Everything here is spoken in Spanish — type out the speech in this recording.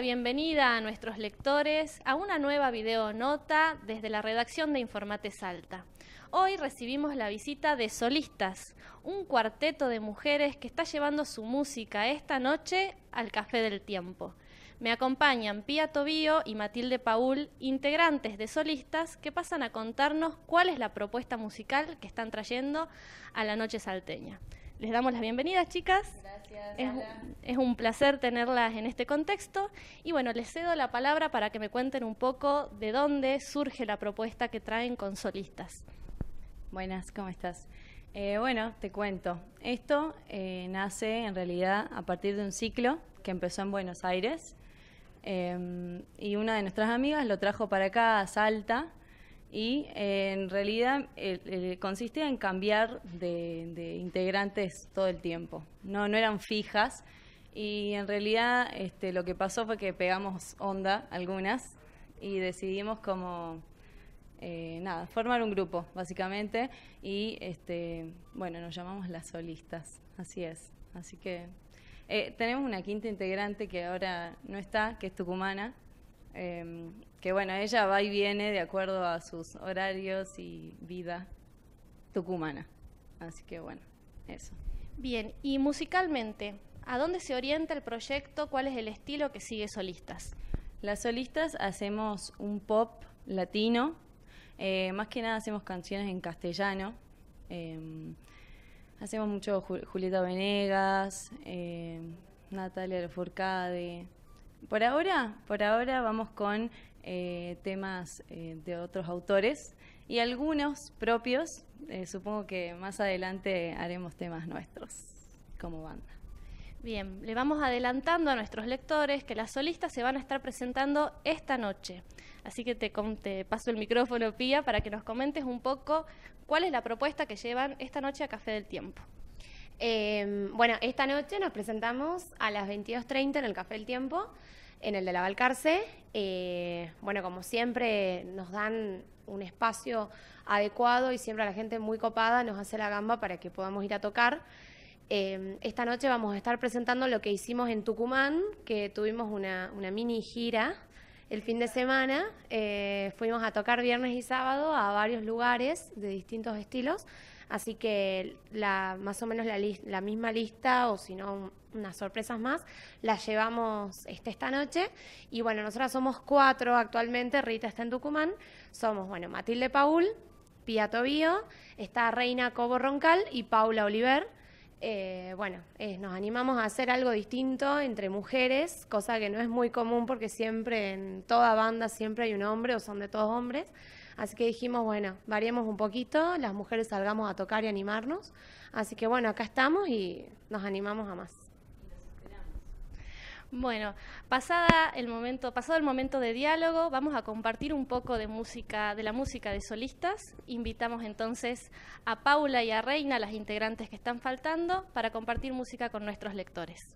bienvenida a nuestros lectores a una nueva videonota desde la redacción de Informate Salta. Hoy recibimos la visita de Solistas, un cuarteto de mujeres que está llevando su música esta noche al Café del Tiempo. Me acompañan Pía Tobío y Matilde Paul, integrantes de Solistas, que pasan a contarnos cuál es la propuesta musical que están trayendo a la noche salteña les damos las bienvenidas, chicas. Gracias. Es, un placer tenerlas en este contexto. Y bueno, les cedo la palabra para que me cuenten un poco de dónde surge la propuesta que traen con solistas. Buenas, ¿cómo estás? Eh, bueno, te cuento. Esto eh, nace en realidad a partir de un ciclo que empezó en Buenos Aires. Em, y una de nuestras amigas lo trajo para acá a Salta y eh, en realidad consistía en cambiar de, integrantes todo el tiempo. No, no eran fijas y en realidad este, lo que pasó fue que pegamos onda algunas y decidimos como eh, nada formar un grupo básicamente y este, bueno nos llamamos las solistas, así es, así que eh, tenemos una quinta integrante que ahora no está, que es tucumana, Em, que bueno, ella va y viene de acuerdo a sus horarios y vida tucumana. Así que bueno, eso. Bien, y musicalmente, ¿a dónde se orienta el proyecto? ¿Cuál es el estilo que sigue Solistas? Las solistas hacemos un pop latino, eh, más que nada hacemos canciones en castellano. Em, hacemos mucho Julieta Venegas, em, Natalia Lafourcade, por ahora, por ahora vamos con eh, temas eh, de otros autores y algunos propios. Eh, supongo que más adelante haremos temas nuestros como banda. Bien, le vamos adelantando a nuestros lectores que las solistas se van a estar presentando esta noche. Así que te, te paso el micrófono, Pía, para que nos comentes un poco cuál es la propuesta que llevan esta noche a Café del Tiempo. Em, bueno, esta noche nos presentamos a las 22.30 en el Café del Tiempo, en el de la Valcarce. Eh, bueno, como siempre, nos dan un espacio adecuado y siempre la gente muy copada nos hace la gamba para que podamos ir a tocar. Em, esta noche vamos a estar presentando lo que hicimos en Tucumán, que tuvimos una mini gira el fin de semana eh, fuimos a tocar viernes y sábado a varios lugares de distintos estilos, así que la, más o menos la, misma lista o si no unas sorpresas más, las llevamos este, esta noche. Y bueno, nosotras somos cuatro actualmente, Rita está en Tucumán, somos, bueno, Matilde Paul, Pia Tobío, está Reina Cobo Roncal y Paula Oliver eh, bueno, eh, nos animamos a hacer algo distinto entre mujeres, cosa que no es muy común porque siempre en toda banda siempre hay un hombre o son de todos hombres. Así que dijimos, bueno, variemos un poquito, las mujeres salgamos a tocar y animarnos. Así que bueno, acá estamos y nos animamos a más. Bueno, el momento, pasado el momento de diálogo, vamos a compartir un poco de música, de la música de solistas. Invitamos entonces a Paula y a Reina, las integrantes que están faltando, para compartir música con nuestros lectores.